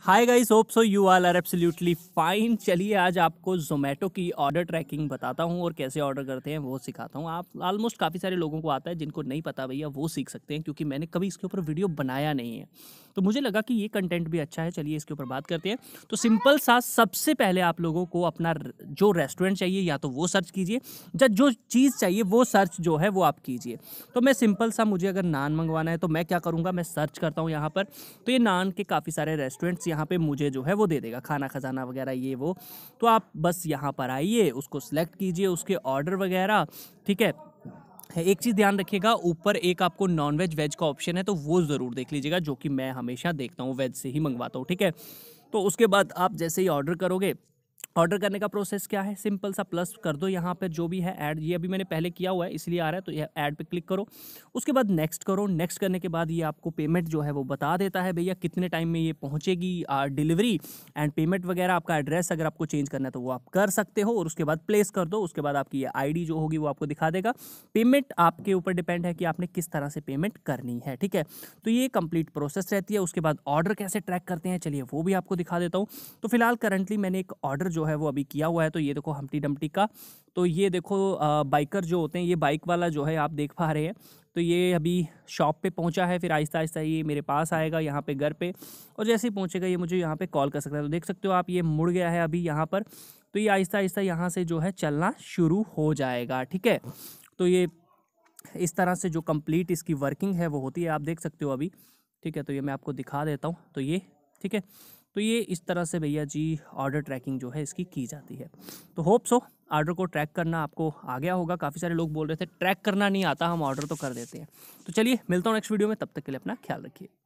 hi guys hope so you all are absolutely fine चलिए आज आपको जोमेटो की ऑर्डर ट्रैकिंग बताता हूँ और कैसे ऑर्डर करते हैं वो सिखाता हूँ आप ऑलमोस्ट काफ़ी सारे लोगों को आता है जिनको नहीं पता भैया वो सीख सकते हैं क्योंकि मैंने कभी इसके ऊपर वीडियो बनाया नहीं है तो मुझे लगा कि ये कंटेंट भी अच्छा है चलिए इसके ऊपर बात करते हैं तो सिंपल सा सबसे पहले आप लोगों को अपना जो रेस्टोरेंट चाहिए या तो वो सर्च कीजिए या जो चीज़ चाहिए वो सर्च जो है वो आप कीजिए तो मैं सिंपल सा मुझे अगर नान मंगवाना है तो मैं क्या करूँगा मैं सर्च करता हूँ यहाँ पर तो ये नान के काफ़ी सारे रेस्टोरेंट बुक्स यहाँ पे मुझे जो है वो दे देगा खाना खजाना वगैरह ये वो तो आप बस यहाँ पर आइए उसको सेलेक्ट कीजिए उसके ऑर्डर वगैरह ठीक है एक चीज़ ध्यान रखिएगा ऊपर एक आपको नॉन वेज वेज का ऑप्शन है तो वो ज़रूर देख लीजिएगा जो कि मैं हमेशा देखता हूँ वेज से ही मंगवाता हूँ ठीक है तो उसके बाद आप जैसे ही ऑर्डर करोगे ऑर्डर करने का प्रोसेस क्या है सिंपल सा प्लस कर दो यहाँ पर जो भी है ऐड ये अभी मैंने पहले किया हुआ है इसलिए आ रहा है तो ये ऐड पे क्लिक करो उसके बाद नेक्स्ट करो नेक्स्ट करने के बाद ये आपको पेमेंट जो है वो बता देता है भैया कितने टाइम में ये पहुँचेगी डिलीवरी एंड पेमेंट वगैरह आपका एड्रेस अगर आपको चेंज करना है तो वो आप कर सकते हो और उसके बाद प्लेस कर दो उसके बाद आपकी ये आई जो होगी वो आपको दिखा देगा पेमेंट आपके ऊपर डिपेंड है कि आपने किस तरह से पेमेंट करनी है ठीक है तो ये कंप्लीट प्रोसेस रहती है उसके बाद ऑर्डर कैसे ट्रैक करते हैं चलिए वो भी आपको दिखा देता हूँ तो फिलहाल करंटली मैंने एक ऑर्डर जो है वो अभी किया हुआ है तो ये देखो हमटी डमटी का तो ये देखो आ, बाइकर जो होते हैं ये बाइक वाला जो है आप देख पा रहे हैं तो ये अभी शॉप पे पहुंचा है फिर आहिस्ता आहिस्ता ये मेरे पास आएगा यहाँ पे घर पे और जैसे ही पहुँचेगा ये मुझे यहाँ पे कॉल कर सकता है तो देख सकते हो आप ये मुड़ गया है अभी यहाँ पर तो ये आहिस्ता आहिस्ता यहाँ से जो है चलना शुरू हो जाएगा ठीक है तो ये इस तरह से जो कम्प्लीट इसकी वर्किंग है वो होती है आप देख सकते हो अभी ठीक है तो ये मैं आपको दिखा देता हूँ तो ये ठीक है तो ये इस तरह से भैया जी ऑर्डर ट्रैकिंग जो है इसकी की जाती है तो होप सो ऑर्डर को ट्रैक करना आपको आ गया होगा काफ़ी सारे लोग बोल रहे थे ट्रैक करना नहीं आता हम ऑर्डर तो कर देते हैं तो चलिए मिलता हूँ नेक्स्ट वीडियो में तब तक के लिए अपना ख्याल रखिए